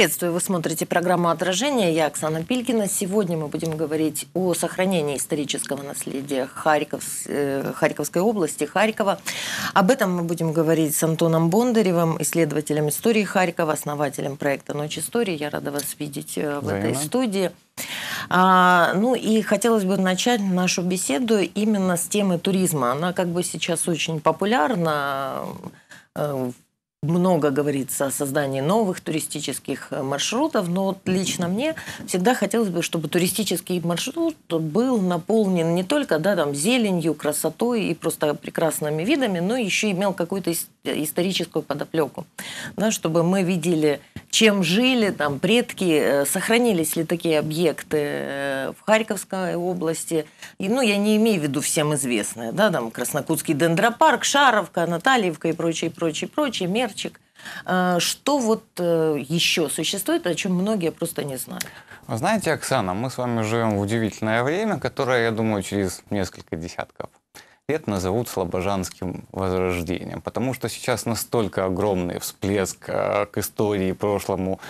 Приветствую, вы смотрите программу «Отражение». Я Оксана Пилькина. Сегодня мы будем говорить о сохранении исторического наследия Харьков, э, Харьковской области, Харькова. Об этом мы будем говорить с Антоном Бондаревым, исследователем истории Харькова, основателем проекта «Ночь истории». Я рада вас видеть э, в Взаимно. этой студии. А, ну и хотелось бы начать нашу беседу именно с темы туризма. Она как бы сейчас очень популярна э, в много говорится о создании новых туристических э, маршрутов, но вот лично мне всегда хотелось бы, чтобы туристический маршрут был наполнен не только да, там, зеленью, красотой и просто прекрасными видами, но еще имел какую-то историческую подоплеку, да, чтобы мы видели, чем жили там предки, э, сохранились ли такие объекты э, в Харьковской области. И, ну, я не имею в виду всем известные, да, там Краснокутский дендропарк, Шаровка, Натальевка и прочее, прочее, прочее, мер красавчик. А, что вот э, еще существует, о чем многие просто не знают? Вы знаете, Оксана, мы с вами живем в удивительное время, которое, я думаю, через несколько десятков лет назовут слобожанским возрождением, потому что сейчас настолько огромный всплеск э, к истории, прошлому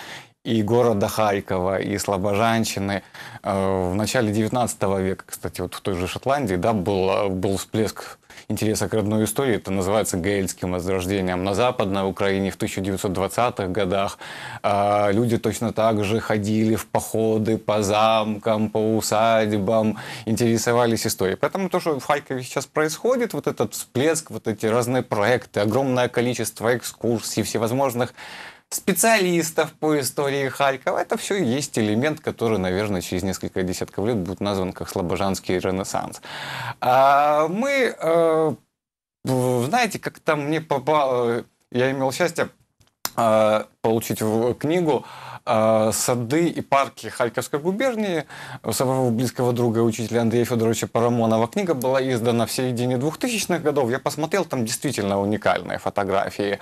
и города Харькова, и Слобожанщины. Э, в начале 19 века, кстати, вот в той же Шотландии, да, был, э, был всплеск интереса к родной истории. Это называется гаэльским возрождением. На Западной Украине в 1920-х годах э, люди точно так же ходили в походы по замкам, по усадьбам, интересовались историей. Поэтому то, что в Харькове сейчас происходит, вот этот всплеск, вот эти разные проекты, огромное количество экскурсий, всевозможных специалистов по истории Харькова. Это все есть элемент, который, наверное, через несколько десятков лет будет назван как слобожанский ренессанс. А мы, э, знаете, как там мне попало, я имел счастье а, получить в книгу а, сады и парки Харьковской губернии своего близкого друга и учителя Андрея Федоровича Парамонова. Книга была издана в середине 2000-х годов. Я посмотрел, там действительно уникальные фотографии.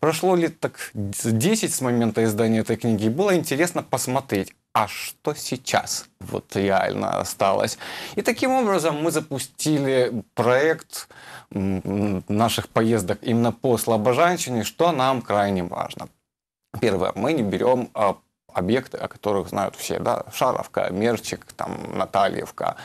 Прошло лет так 10 с момента издания этой книги, и было интересно посмотреть, а что сейчас вот реально осталось. И таким образом мы запустили проект наших поездок именно по Слобожанщине, что нам крайне важно. Первое, мы не берем а, объекты, о которых знают все, да, Шаровка, Мерчик, там, Натальевка.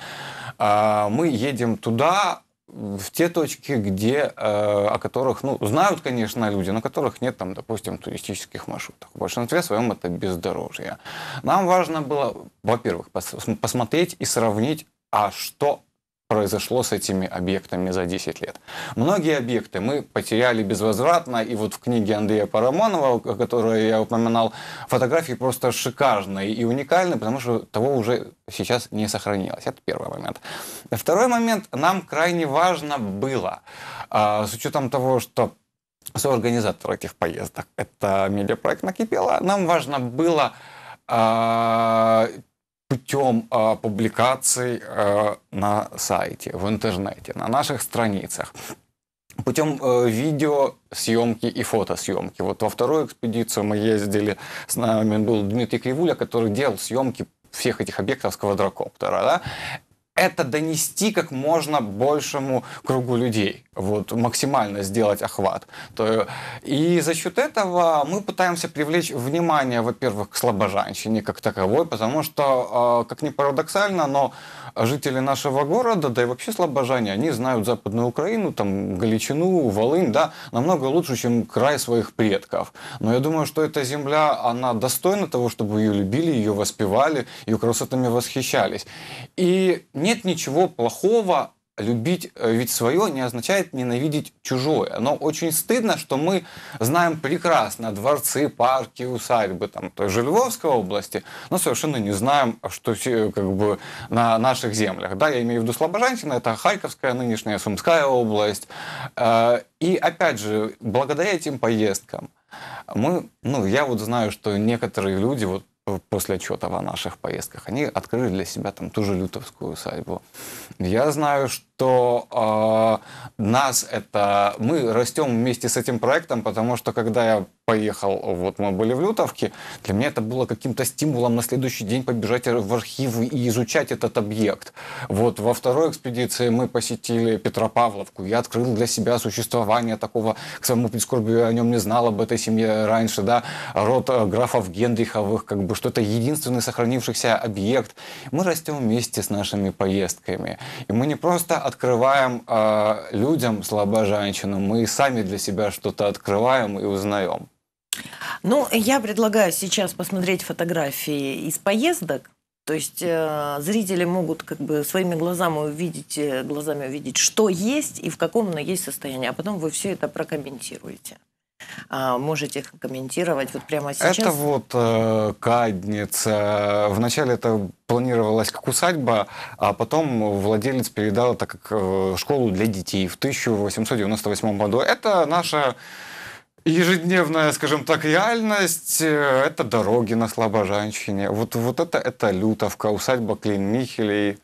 А, мы едем туда, в те точки, где, э, о которых, ну, знают, конечно, люди, но которых нет, там, допустим, туристических маршрутов. В большинстве своем это бездорожье. Нам важно было, во-первых, пос посмотреть и сравнить, а что произошло с этими объектами за 10 лет. Многие объекты мы потеряли безвозвратно, и вот в книге Андрея Парамонова, которую я упоминал, фотографии просто шикарные и уникальные, потому что того уже сейчас не сохранилось. Это первый момент. Второй момент, нам крайне важно было, а, с учетом того, что соорганизатор этих поездок, это медиапроект накипело, нам важно было а, путем э, а, публикаций э, на сайте, в интернете, на наших страницах, путем э, видеосъемки и фотосъемки. Вот во вторую экспедицию мы ездили, с нами был Дмитрий Кривуля, который делал съемки всех этих объектов с квадрокоптера. Да? это донести как можно большему кругу людей, вот максимально сделать охват. То, и за счет этого мы пытаемся привлечь внимание, во-первых, к слабожанщине как таковой, потому что, а, как ни парадоксально, но а жители нашего города, да и вообще слабожане, они знают Западную Украину, там, Галичину, Волынь, да, намного лучше, чем край своих предков. Но я думаю, что эта земля, она достойна того, чтобы ее любили, ее воспевали, ее красотами восхищались. И нет ничего плохого любить э, ведь свое не означает ненавидеть чужое. Но очень стыдно, что мы знаем прекрасно дворцы, парки, усадьбы там, той же Львовской области, но совершенно не знаем, что все как бы на наших землях. Да, я имею в виду Слобожанщина, это Харьковская нынешняя Сумская область. Э, и опять же, благодаря этим поездкам мы, ну, я вот знаю, что некоторые люди вот после отчетов о наших поездках, они открыли для себя там ту же лютовскую усадьбу. Я знаю, что что э, а, нас это мы растем вместе с этим проектом, потому что когда я поехал, вот мы были в Лютовке, для меня это было каким-то стимулом на следующий день побежать в архивы и изучать этот объект. Вот во второй экспедиции мы посетили Петропавловку. Я открыл для себя существование такого, к своему прискорбию о нем не знал, об этой семье раньше, да, род э, графов Гендриховых, как бы что это единственный сохранившийся объект. Мы растем вместе с нашими поездками. И мы не просто открываем э, людям, слабожанщинам, мы и сами для себя что-то открываем и узнаем. Ну, я предлагаю сейчас посмотреть фотографии из поездок. То есть э, зрители могут как бы своими глазами увидеть, э, глазами увидеть, что есть и в каком оно есть состоянии, а потом вы все это прокомментируете. А, можете комментировать вот прямо сейчас. Это вот э, Кадниц. Вначале это планировалась как усадьба, а потом владелец передал это как э, школу для детей в 1898 году. Это наша ежедневная, скажем так, реальность э, – это дороги на Слобожанщине. Вот, вот это, это Лютовка, усадьба Клин-Михелей,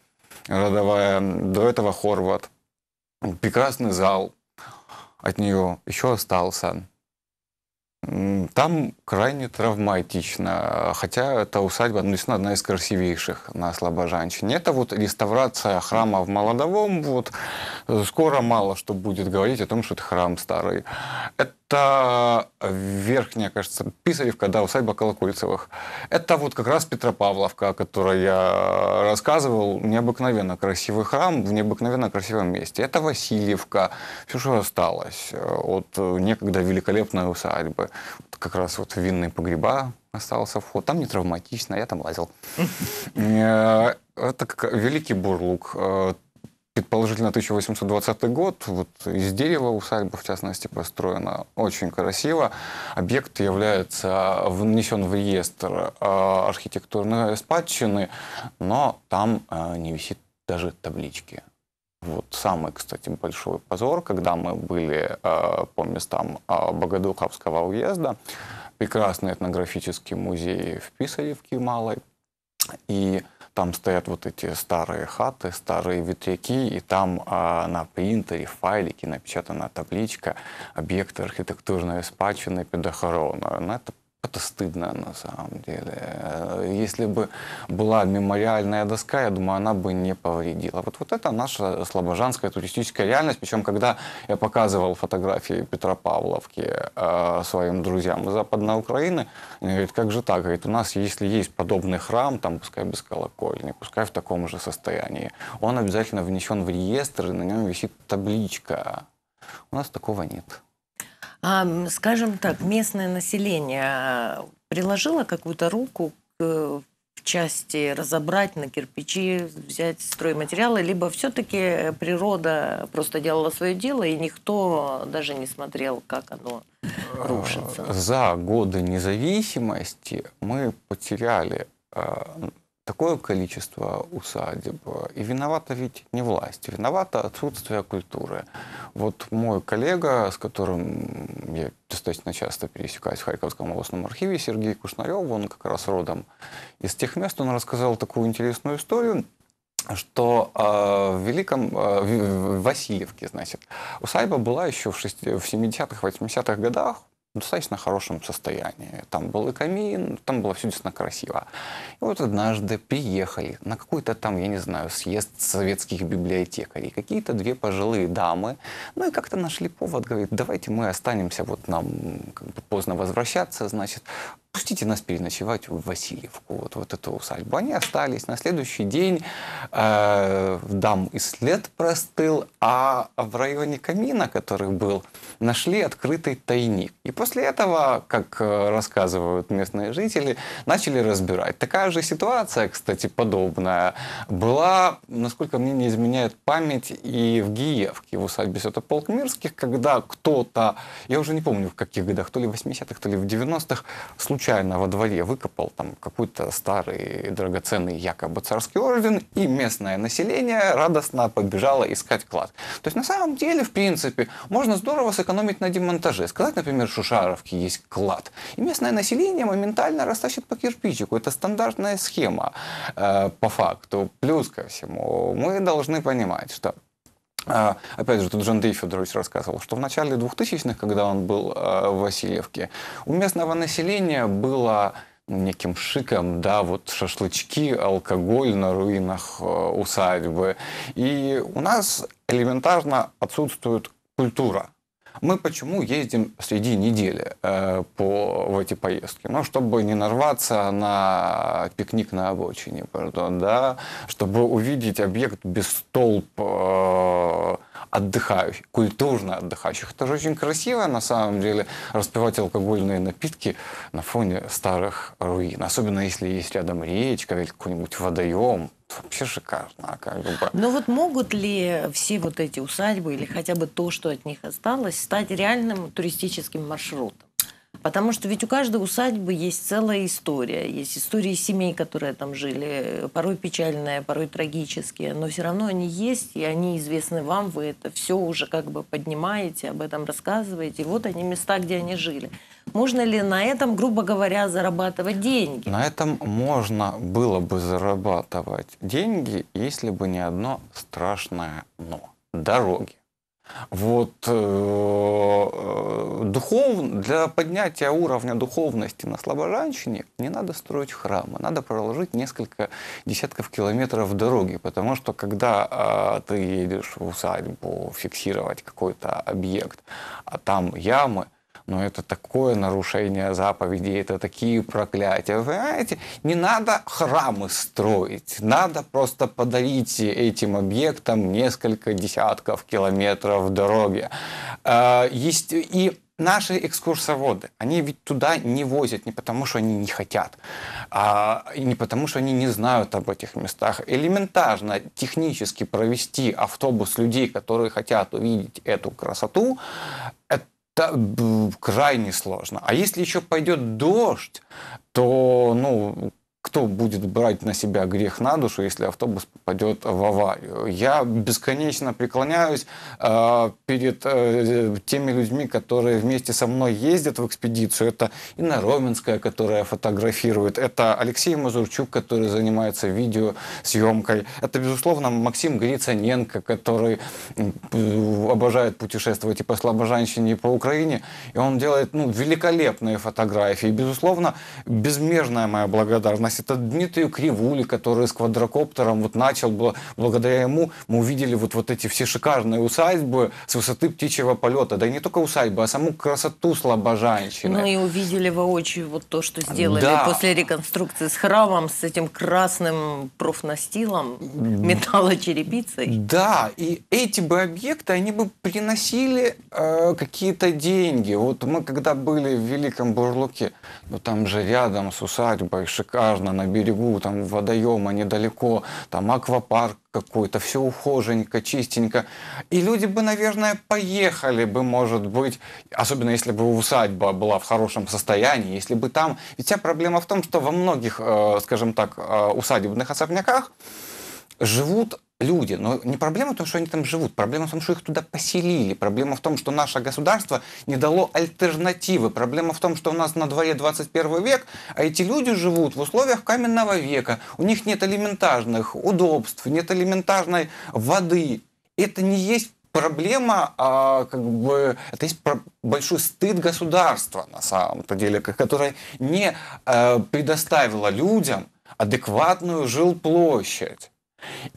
родовая, до этого Хорват. Прекрасный зал от нее еще остался. Там крайне травматично, хотя эта усадьба, ну, действительно, одна из красивейших на Слобожанщине. Это вот реставрация храма в Молодовом, вот скоро мало что будет говорить о том, что это храм старый. Это это верхняя, кажется, Писаревка, да, усадьба Колокольцевых. Это вот как раз Петропавловка, о которой я рассказывал. Необыкновенно красивый храм в необыкновенно красивом месте. Это Васильевка. Все, что осталось э, от э, некогда великолепной усадьбы. Как раз вот винные погреба остался вход. Там не травматично, я там лазил. Э, это как великий бурлук. Предположительно, 1820 год. Вот из дерева усадьба, в частности, построена очень красиво. Объект является внесен в реестр а, архитектурной спадщины, но там а, не висит даже таблички. Вот самый, кстати, большой позор, когда мы были э, по местам э, Богодуховского уезда, прекрасный этнографический музей в Писаревке Малой, и там стоят вот эти старые хаты, старые ветряки, и там а, на принтере файлики напечатана табличка «Объекты архитектурної спадщини підохороною». но ну, это как-то стыдно на самом деле. Э, если бы была мемориальная доска, я думаю, она бы не повредила. Вот, вот это наша слобожанская туристическая реальность. Причем, когда я показывал фотографии Петропавловки э, своим друзьям из Западной Украины, они говорят, как же так? Говорит, у нас, если есть подобный храм, там, пускай без колокольни, пускай в таком же состоянии, он обязательно внесен в реестр, и на нем висит табличка. У нас такого нет. А, скажем так, местное население а, приложило какую-то руку к в части разобрать на кирпичи, взять стройматериалы, либо все-таки природа просто делала свое дело, и никто даже не смотрел, как оно а, рушится. За годы независимости мы потеряли а, такое количество усадеб. И виновата ведь не власть, виновата отсутствие культуры. Вот мой коллега, с которым я достаточно часто пересекаюсь в Харьковском областном архиве, Сергей Кушнарев, он как раз родом из тех мест, он рассказал такую интересную историю, что э, в Великом э, в Васильевке, значит, усадьба была еще в, в 70-х, 80-х годах, достаточно хорошем состоянии. Там был и камин, там было все действительно красиво. И вот однажды приехали на какой-то там, я не знаю, съезд советских библиотекарей. Какие-то две пожилые дамы, ну и как-то нашли повод, говорит, давайте мы останемся, вот нам как бы поздно возвращаться, значит, Пустите нас переночевать в Васильевку, вот, вот эту усадьбу. Они остались. На следующий день э, дам и след простыл, а в районе камина, который был, нашли открытый тайник. И после этого, как э, рассказывают местные жители, начали разбирать. Такая же ситуация, кстати, подобная, была, насколько мне не изменяет память, и в Гиевке, в усадьбе Святополк когда кто-то, я уже не помню в каких годах, то ли в 80-х, то ли в 90-х, случайно случайно во дворе выкопал там какой-то старый драгоценный якобы царский орден, и местное население радостно побежало искать клад. То есть на самом деле, в принципе, можно здорово сэкономить на демонтаже. Сказать, например, Шушаровке есть клад. И местное население моментально растащит по кирпичику. Это стандартная схема э, по факту. Плюс ко всему, мы должны понимать, что а, опять же, тут же Андрей Федорович рассказывал, что в начале 2000-х, когда он был а, в Васильевке, у местного населения было неким шиком, да, вот шашлычки, алкоголь на руинах а, усадьбы. И у нас элементарно отсутствует культура мы почему ездим среди недели э, по, в эти поездки? Ну, чтобы не нарваться на пикник на обочине, pardon, да, чтобы увидеть объект без столб, э, отдыхающих, культурно отдыхающих. Это же очень красиво, на самом деле, распивать алкогольные напитки на фоне старых руин. Особенно если есть рядом речка или какой-нибудь водоем, вообще шикарно. Как бы. Но вот могут ли все вот эти усадьбы или хотя бы то, что от них осталось, стать реальным туристическим маршрутом? Потому что ведь у каждой усадьбы есть целая история. Есть истории семей, которые там жили, порой печальные, порой трагические, но все равно они есть, и они известны вам, вы это все уже как бы поднимаете, об этом рассказываете. И вот они места, где они жили. Можно ли на этом, грубо говоря, зарабатывать деньги? На этом можно было бы зарабатывать деньги, если бы не одно страшное «но» — дороги. Вот, э, э, духов, для поднятия уровня духовности на слабожанщине не надо строить храмы, надо проложить несколько десятков километров дороги, потому что когда э, ты едешь в усадьбу фиксировать какой-то объект, а там ямы – но ну, это такое нарушение заповедей, это такие проклятия. Вы знаете? не надо храмы строить, надо просто подарить этим объектам несколько десятков километров дороги. А, есть и наши экскурсоводы, они ведь туда не возят не потому, что они не хотят, а не потому, что они не знают об этих местах. Элементарно технически провести автобус людей, которые хотят увидеть эту красоту, это крайне сложно. А если еще пойдет дождь, то ну, кто будет брать на себя грех на душу, если автобус попадет в аварию. Я бесконечно преклоняюсь э, перед э, теми людьми, которые вместе со мной ездят в экспедицию. Это Инна Роменская, которая фотографирует, это Алексей Мазурчук, который занимается видеосъемкой, это, безусловно, Максим Грицаненко, который обожает путешествовать и по слабожанщине и по Украине, и он делает ну, великолепные фотографии. безусловно, безмерная моя благодарность возможность. Это Дмитрию Кривули, который с квадрокоптером вот начал, благодаря ему мы увидели вот, вот эти все шикарные усадьбы с высоты птичьего полета. Да и не только усадьбы, а саму красоту слабожанщины. Ну и увидели воочию вот то, что сделали да. после реконструкции с храмом, с этим красным профнастилом, металлочерепицей. Да, и эти бы объекты, они бы приносили э, какие-то деньги. Вот мы когда были в Великом Бурлуке, ну там же рядом с усадьбой шикарно шикарно на берегу, там водоема недалеко, там аквапарк какой-то, все ухоженько, чистенько. И люди бы, наверное, поехали бы, может быть, особенно если бы усадьба была в хорошем состоянии, если бы там... Ведь вся проблема в том, что во многих, э, скажем так, э, усадебных особняках живут люди. Но не проблема в том, что они там живут, проблема в том, что их туда поселили, проблема в том, что наше государство не дало альтернативы, проблема в том, что у нас на дворе 21 век, а эти люди живут в условиях каменного века, у них нет элементарных удобств, нет элементарной воды. Это не есть проблема, а, как бы, это есть большой стыд государства, на самом-то деле, которое не а, предоставило людям адекватную жилплощадь.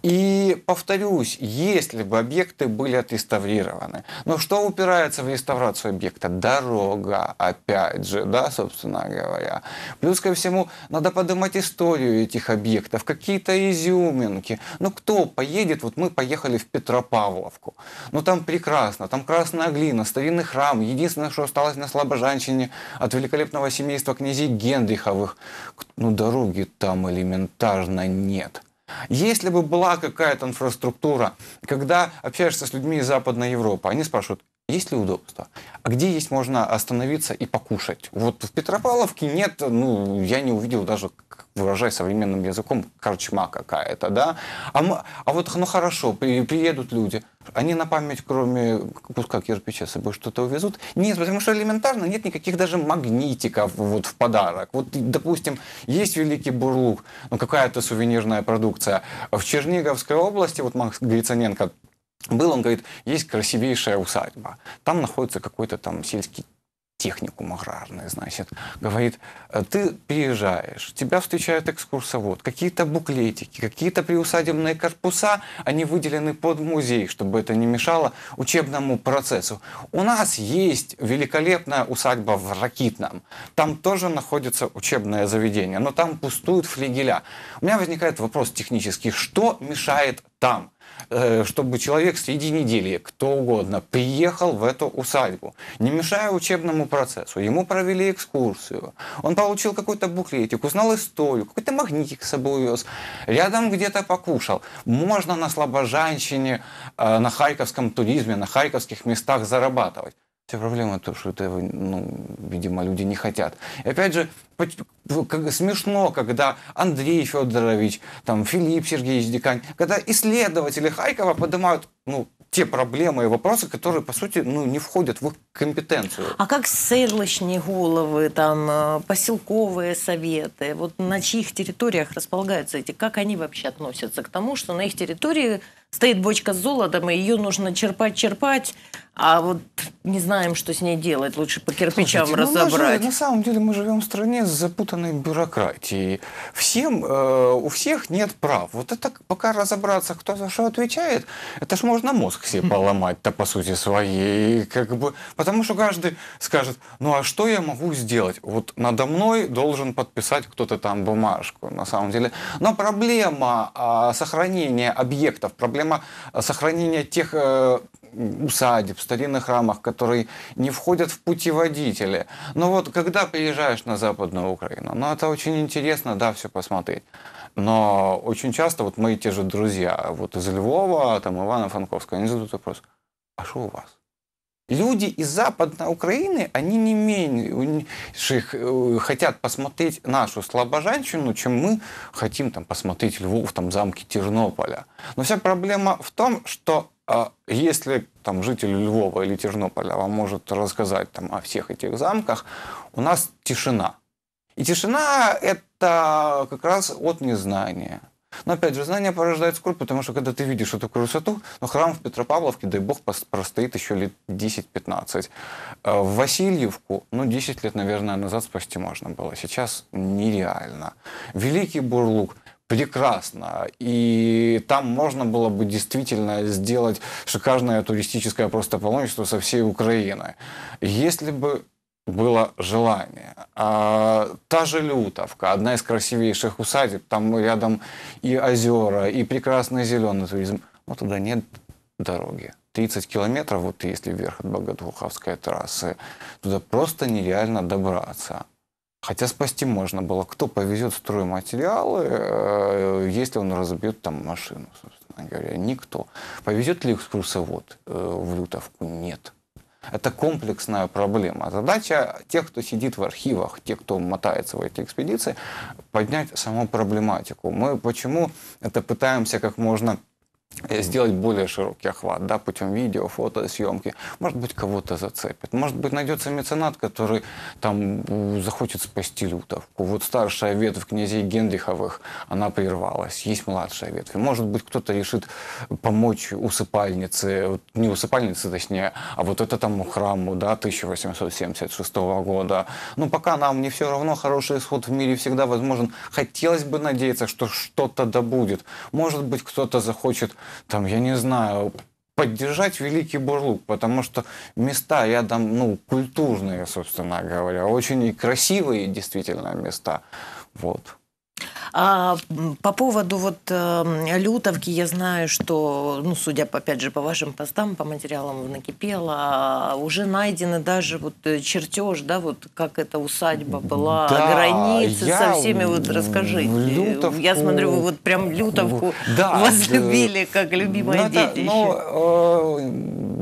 И повторюсь, если бы объекты были отреставрированы, но что упирается в реставрацию объекта? Дорога, опять же, да, собственно говоря. Плюс ко всему, надо поднимать историю этих объектов, какие-то изюминки. Ну кто поедет, вот мы поехали в Петропавловку, ну там прекрасно, там красная глина, старинный храм, единственное, что осталось на Слобожанщине от великолепного семейства князей Генриховых, ну дороги там элементарно нет. Если бы была какая-то инфраструктура, когда общаешься с людьми из Западной Европы, они спрашивают, есть ли удобства? А где есть можно остановиться и покушать? Вот в Петропавловке нет, ну, я не увидел даже, выражая современным языком, корчма какая-то, да? А, а вот, ну хорошо, при, приедут люди, они на память, кроме куска кирпича, с собой что-то увезут? Нет, потому что элементарно нет никаких даже магнитиков вот в подарок. Вот, допустим, есть Великий Бурлук, ну, какая-то сувенирная продукция. В Черниговской области, вот Макс Грицаненко был, он говорит, есть красивейшая усадьба. Там находится какой-то там сельский техникум аграрный, значит, говорит, э, ты приезжаешь, тебя встречает экскурсовод, какие-то буклетики, какие-то приусадебные корпуса, они выделены под музей, чтобы это не мешало учебному процессу. У нас есть великолепная усадьба в Ракитном, там тоже находится учебное заведение, но там пустуют флигеля. У меня возникает вопрос технический, что мешает там? Э, чтобы человек среди недели, кто угодно, приехал в эту усадьбу, не мешая учебному процессу. Ему провели экскурсию, он получил какой-то буклетик, узнал историю, какой-то магнитик с собой увез, рядом где-то покушал. Можно на слабожанщине, э, на харьковском туризме, на харьковских местах зарабатывать. Вся проблема то, что этого, ну, видимо, люди не хотят. И опять же, как, смешно, когда Андрей Федорович, там, Филипп Сергеевич Дикань, когда исследователи Хайкова поднимают ну, те проблемы и вопросы, которые, по сути, ну, не входят в их компетенцию. А как селочные головы, там, э, поселковые советы, вот на чьих территориях располагаются эти, как они вообще относятся к тому, что на их территории стоит бочка с золотом, и ее нужно черпать-черпать, а вот не знаем, что с ней делать, лучше по кирпичам Слушайте, ну разобрать. Ну, же, на самом деле мы живем в стране с запутанной бюрократией. Всем, э, у всех нет прав. Вот это пока разобраться, кто за что отвечает, это ж можно мозг себе поломать-то по сути своей. Как бы, потому что каждый скажет, ну а что я могу сделать? Вот надо мной должен подписать кто-то там бумажку, на самом деле. Но проблема э, сохранения объектов, проблема а, сохранения тех э, усадеб, старинных храмах, которые не входят в путеводители. Но вот когда приезжаешь на Западную Украину, ну это очень интересно, да, все посмотреть. Но очень часто вот мои те же друзья, вот из Львова, там Ивана Франковского, они задают вопрос, а что у вас? Люди из Западной Украины, они не меньше э, хотят посмотреть нашу слабожанщину, чем мы хотим там, посмотреть Львов, там, замки Тернополя. Но вся проблема в том, что а если там житель Львова или Тернополя вам может рассказать там о всех этих замках, у нас тишина. И тишина – это как раз от незнания. Но опять же, знание порождает скорбь, потому что когда ты видишь эту красоту, ну, храм в Петропавловке, дай бог, простоит еще лет 10-15. Э, в Васильевку, ну, 10 лет, наверное, назад спасти можно было. Сейчас нереально. Великий Бурлук, прекрасно. И там можно было бы действительно сделать шикарное туристическое просто паломничество со всей Украины. Если бы было желание. А, та же Лютовка, одна из красивейших усадеб, там рядом и озера, и прекрасный зеленый туризм. Но туда нет дороги. 30 километров, вот если вверх от Богодуховской трассы, туда просто нереально добраться. Хотя спасти можно было. Кто повезет стройматериалы, э, если он разобьет там машину, собственно говоря? Никто. Повезет ли экскурсовод э, в Лютовку? Нет. Это комплексная проблема. Задача тех, кто сидит в архивах, тех, кто мотается в эти экспедиции, поднять саму проблематику. Мы почему это пытаемся как можно Э, сделать более широкий охват, да, путем видео, фото, съемки. Может быть, кого-то зацепит. Может быть, найдется меценат, который там захочет спасти Лютовку. Вот старшая ветвь князей Генриховых, она прервалась. Есть младшая ветвь. Может быть, кто-то решит помочь усыпальнице, не усыпальнице, точнее, а вот это там храму, да, 1876 года. Ну, пока нам не все равно, хороший исход в мире всегда возможен. Хотелось бы надеяться, что что-то добудет. Может быть, кто-то захочет там, я не знаю, поддержать Великий Бурлук, потому что места рядом, ну, культурные, собственно говоря, очень красивые действительно места. Вот. А по поводу вот э, Лютовки, я знаю, что, ну, судя, по, опять же, по вашим постам, по материалам накипело, уже найдены даже вот э, чертеж, да, вот как эта усадьба была, да, границы я... со всеми, вот расскажите. Лютовку... Я смотрю, вы вот прям Лютовку да, вас как любимое детище. Ну,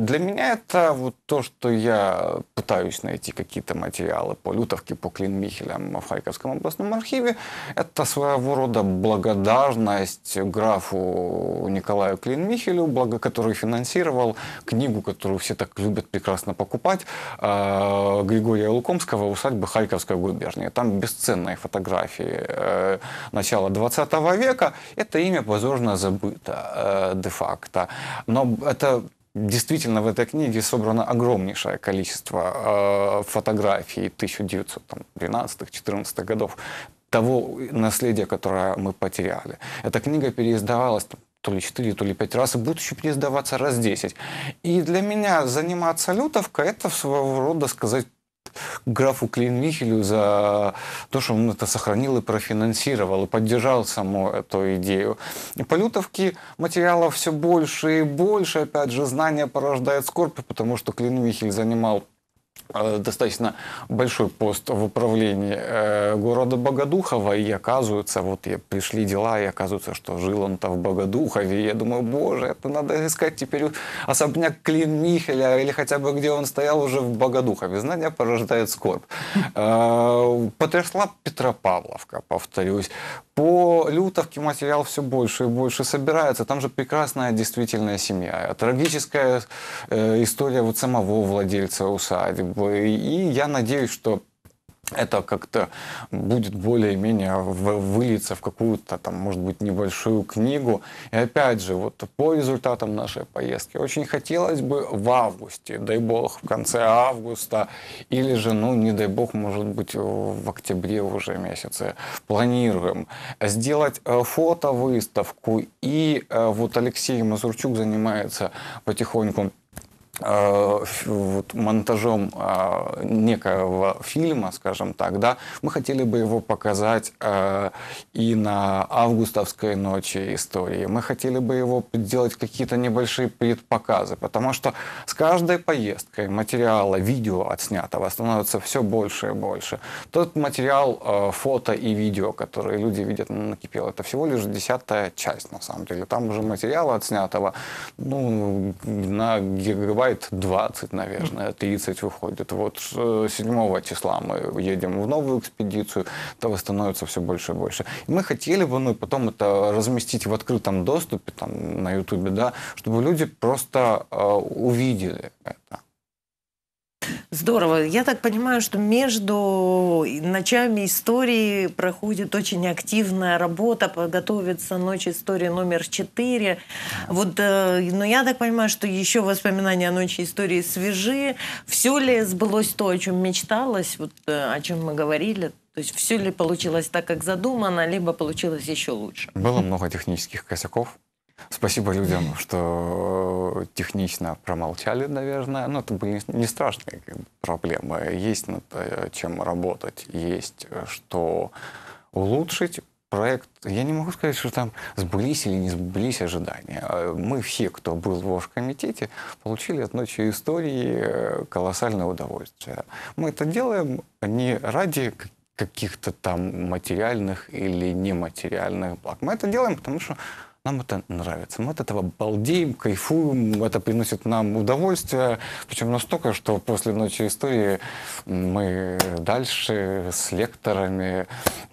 для меня это вот то, что я пытаюсь найти какие-то материалы по Лютовке, по Клинмихелям в Харьковском областном архиве. Это своего рода благодарность графу Николаю Клинмихелю, благо который финансировал книгу, которую все так любят прекрасно покупать, э, Григория Лукомского «Усадьбы Харьковской губернии». Там бесценные фотографии э, начала 20 века. Это имя позорно забыто э, де-факто. Но это Действительно, в этой книге собрано огромнейшее количество э, фотографий 1912-14 годов того наследия, которое мы потеряли. Эта книга переиздавалась то ли 4, то ли 5 раз, и будет еще переиздаваться раз 10. И для меня заниматься лютовкой – это своего рода сказать графу Клинвихелю за то, что он это сохранил и профинансировал, и поддержал саму эту идею. И полютовки материалов все больше и больше. Опять же, знания порождает скорбь, потому что Клинвихель занимал Э, достаточно большой пост в управлении э, города Богодухова, и оказывается, вот и пришли дела, и оказывается, что жил он-то в Богодухове. И я думаю, боже, это надо искать теперь особняк Клин Михеля, или хотя бы где он стоял уже в Богодухове. Знания порождают скорбь. Э, потрясла Петропавловка, повторюсь. По Лютовке материал все больше и больше собирается. Там же прекрасная действительная семья. Трагическая э, история вот самого владельца усадьбы. И я надеюсь, что это как-то будет более-менее вылиться в какую-то там, может быть, небольшую книгу. И опять же, вот по результатам нашей поездки очень хотелось бы в августе, дай бог, в конце августа, или же, ну, не дай бог, может быть, в октябре уже месяце планируем сделать э, фотовыставку. И э, вот Алексей Мазурчук занимается потихоньку Э, вот, монтажом э, некого фильма, скажем так, да, мы хотели бы его показать э, и на августовской ночи истории. Мы хотели бы его сделать какие-то небольшие предпоказы, потому что с каждой поездкой материала видео отснятого становится все больше и больше. Тот материал фото и видео, которые люди видят на ну, это всего лишь десятая часть, на самом деле. Там уже материала отснятого ну, на гигабайт бывает 20, наверное, 30 выходит. Вот 7 э, числа мы едем в новую экспедицию, того становится все больше и больше. И мы хотели бы, ну, и потом это разместить в открытом доступе, там, на Ютубе, да, чтобы люди просто э, увидели это. Здорово. Я так понимаю, что между ночами истории проходит очень активная работа, подготовится ночь истории номер четыре. Вот, э, но я так понимаю, что еще воспоминания о ночи истории свежи. Все ли сбылось то, о чем мечталось, вот, э, о чем мы говорили? То есть все ли получилось так, как задумано, либо получилось еще лучше? Было много технических косяков. Спасибо людям, что э, технично промолчали, наверное. Но ну, это были не страшные проблемы. Есть над э, чем работать, есть э, что улучшить. Проект, я не могу сказать, что там сбылись или не сбылись ожидания. Мы все, кто был в Оргкомитете, получили от ночи истории колоссальное удовольствие. Мы это делаем не ради каких-то там материальных или нематериальных благ. Мы это делаем, потому что нам это нравится. Мы от этого балдеем, кайфуем, это приносит нам удовольствие. Причем настолько, что после ночи истории мы дальше с лекторами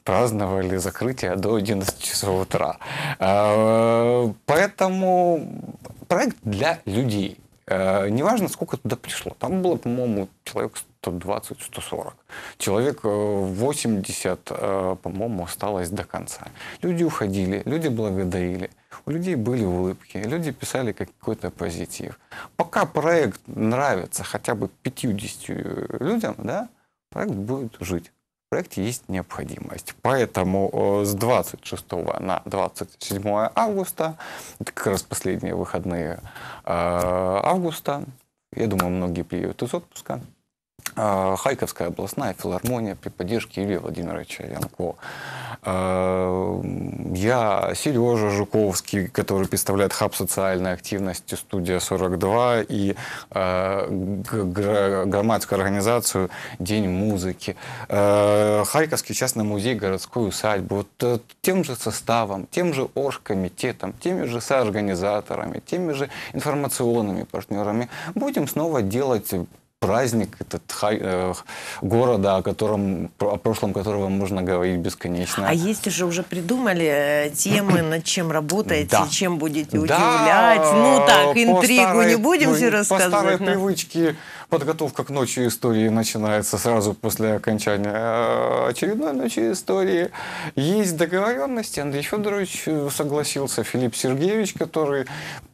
праздновали закрытие до 11 часов утра. А, поэтому проект для людей. А, неважно, сколько туда пришло. Там было, по-моему, человек 120, 140. Человек 80, э, э, по-моему, осталось до конца. Люди уходили, люди благодарили. У людей были улыбки, люди писали какой-то позитив. Пока проект нравится хотя бы 50 э, людям, да, проект будет жить. В проекте есть необходимость. Поэтому с 26 на 27 августа, это как раз последние выходные августа, я думаю, многие приедут из отпуска, а, Харьковская областная филармония при поддержке Илья Владимировича Янко. А, я Сережа Жуковский, который представляет хаб социальной активности «Студия 42» и а, громадскую организацию «День музыки». Харьковский частный музей городской усадьбы. Вот э, тем же составом, тем же оргкомитетом, теми же соорганизаторами, теми же информационными партнерами будем снова делать праздник этот хай, э, города, о котором о прошлом которого можно говорить бесконечно. А есть уже уже придумали э, темы, над чем работаете, да. чем будете удивлять? Да, ну так интригу старой, не будем ну, все рассказывать. По старой но... привычке подготовка к ночи истории начинается сразу после окончания э, очередной ночи истории. Есть договоренности. Андрей Федорович э, согласился, Филипп Сергеевич, который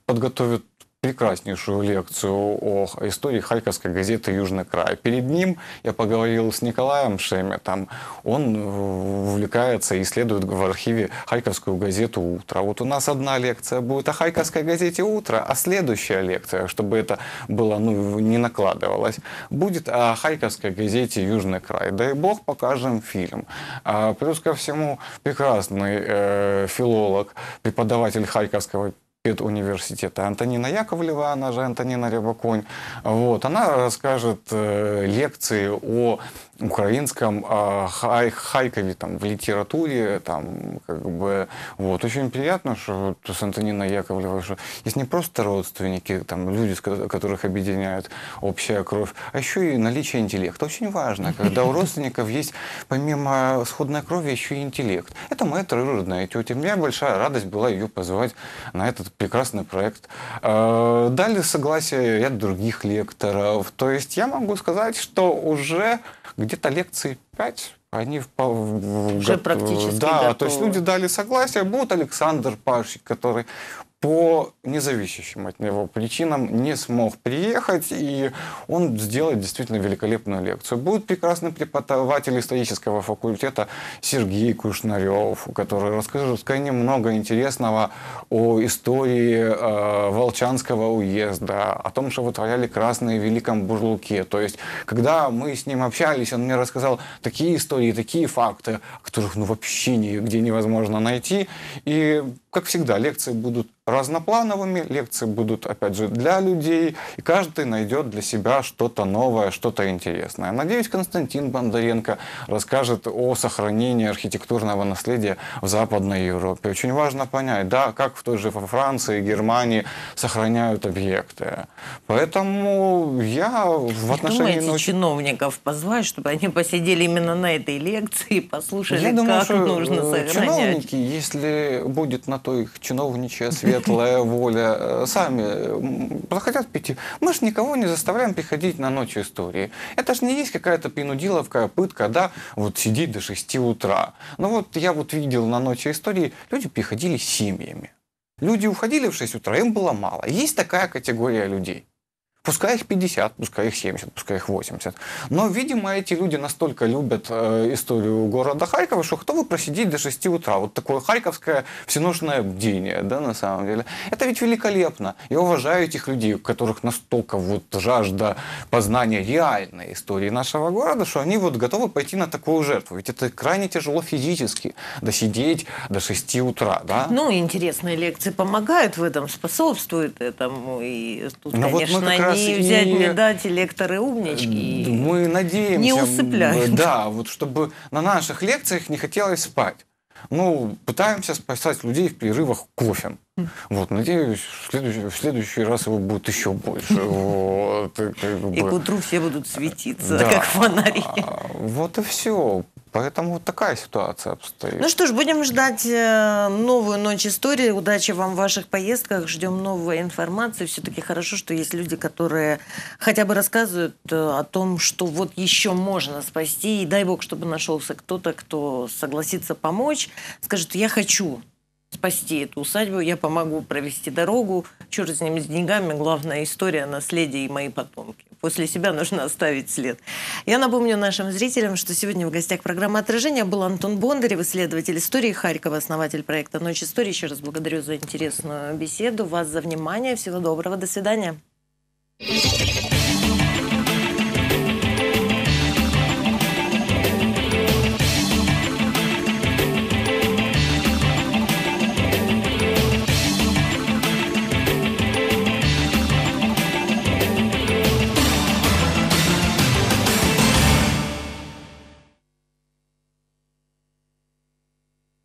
подготовит прекраснейшую лекцию о истории Харьковской газеты «Южный край». Перед ним я поговорил с Николаем Шеметом. Он э, увлекается и исследует в архиве Харьковскую газету «Утро». Вот у нас одна лекция будет о Харьковской газете «Утро», а следующая лекция, чтобы это было, ну, не накладывалось, будет о Харьковской газете «Южный край». Дай бог, покажем фильм. А плюс ко всему, прекрасный э, филолог, преподаватель Харьковского университета Антонина Яковлева, она же Антонина Рябаконь, Вот, она расскажет э, лекции о украинском э, хай, Харькове, там, в литературе, там, как бы, вот. Очень приятно, что вот, с Антониной Яковлевой, что есть не просто родственники, там, люди, которых объединяет общая кровь, а еще и наличие интеллекта. Очень важно, когда у родственников есть, помимо сходной крови, еще и интеллект. Это моя троюродная тетя. У меня большая радость была ее позвать на этот прекрасный проект. Э, дали согласие ряд других лекторов. То есть я могу сказать, что уже где-то лекции 5, они в, в, уже в, практически да, готовы. то есть люди дали согласие. Будет Александр Пашик, который по независящим от него причинам не смог приехать, и он сделает действительно великолепную лекцию. Будет прекрасный преподаватель исторического факультета Сергей Кушнарев, который расскажет крайне много интересного о истории э, Волчанского уезда, о том, что вытворяли красные в Великом Бурлуке. То есть, когда мы с ним общались, он мне рассказал такие истории, такие факты, которых ну вообще нигде невозможно найти, и как всегда, лекции будут разноплановыми, лекции будут, опять же, для людей, и каждый найдет для себя что-то новое, что-то интересное. Надеюсь, Константин Бондаренко расскажет о сохранении архитектурного наследия в Западной Европе. Очень важно понять, да, как в той же Франции, Германии сохраняют объекты. Поэтому я в отношении... Думаете, ночи... чиновников позвать, чтобы они посидели именно на этой лекции и послушали, я думаю, как что нужно э, сохранять? чиновники, если будет на то их чиновничья светлая воля э, сами захотят пить. Мы же никого не заставляем приходить на ночь истории. Это же не есть какая-то принудиловка, пытка, да, вот сидеть до 6 утра. Ну вот я вот видел на ночи истории, люди приходили семьями. Люди уходили в 6 утра, им было мало. Есть такая категория людей. Пускай их 50, пускай их 70, пускай их 80. Но, видимо, эти люди настолько любят э, историю города Харькова, что кто вы просидеть до 6 утра. Вот такое харьковское всеношное бдение, да, на самом деле. Это ведь великолепно. Я уважаю этих людей, у которых настолько вот жажда познания реальной истории нашего города, что они вот готовы пойти на такую жертву. Ведь это крайне тяжело физически досидеть до 6 утра, да? Ну, интересные лекции помогают в этом, способствуют этому. И тут, Но ну, конечно, вот мы как раз раз не взять, и... не дать лекторы умнички. Мы надеемся. Не усыпляют. Да, вот чтобы на наших лекциях не хотелось спать. Ну, пытаемся спасать людей в перерывах кофе. Хм. Вот, надеюсь, в следующий, в следующий раз его будет еще больше. Вот, и, как бы. и к утру все будут светиться, да. как фонари. А, вот и все. Поэтому вот такая ситуация обстоит. Ну что ж, будем ждать э, новую ночь истории. Удачи вам в ваших поездках. Ждем новой информации. Все-таки хорошо, что есть люди, которые хотя бы рассказывают э, о том, что вот еще можно спасти. И дай бог, чтобы нашелся кто-то, кто согласится помочь, скажет, я хочу спасти эту усадьбу, я помогу провести дорогу, черт с ним с деньгами, главная история, наследие и мои потомки. После себя нужно оставить след. Я напомню нашим зрителям, что сегодня в гостях программы «Отражение» был Антон Бондарев, исследователь истории Харькова, основатель проекта «Ночь истории». Еще раз благодарю за интересную беседу, вас за внимание, всего доброго, до свидания.